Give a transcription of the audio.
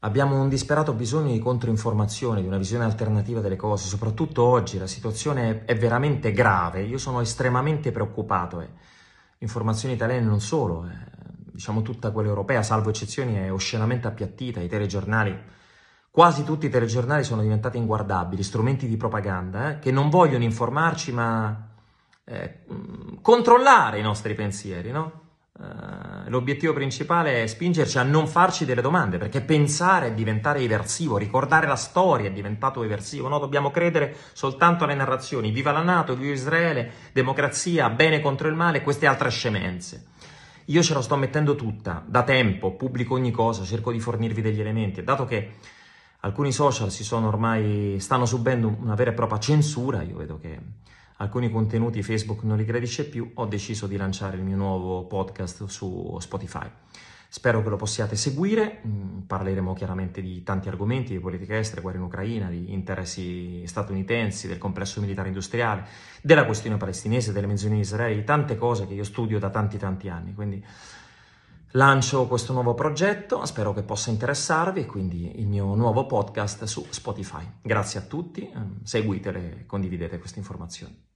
Abbiamo un disperato bisogno di controinformazione, di una visione alternativa delle cose, soprattutto oggi la situazione è veramente grave, io sono estremamente preoccupato. Eh. Informazioni italiane non solo, eh, diciamo tutta quella europea, salvo eccezioni, è oscenamente appiattita, i telegiornali, quasi tutti i telegiornali sono diventati inguardabili, strumenti di propaganda, eh, che non vogliono informarci ma eh, controllare i nostri pensieri, no? l'obiettivo principale è spingerci a non farci delle domande, perché pensare è diventare eversivo, ricordare la storia è diventato eversivo, no? Dobbiamo credere soltanto alle narrazioni, viva la Nato, viva Israele, democrazia, bene contro il male, queste altre scemenze. Io ce la sto mettendo tutta, da tempo, pubblico ogni cosa, cerco di fornirvi degli elementi, e dato che alcuni social si sono ormai, stanno subendo una vera e propria censura, io vedo che alcuni contenuti Facebook non li gradisce più, ho deciso di lanciare il mio nuovo podcast su Spotify. Spero che lo possiate seguire, mm, parleremo chiaramente di tanti argomenti, di politica estera, guerra in Ucraina, di interessi statunitensi, del complesso militare industriale, della questione palestinese, delle menzioni di Israele, di tante cose che io studio da tanti tanti anni, quindi lancio questo nuovo progetto, spero che possa interessarvi e quindi il mio nuovo podcast su Spotify. Grazie a tutti, mm, seguitele e condividete queste informazioni.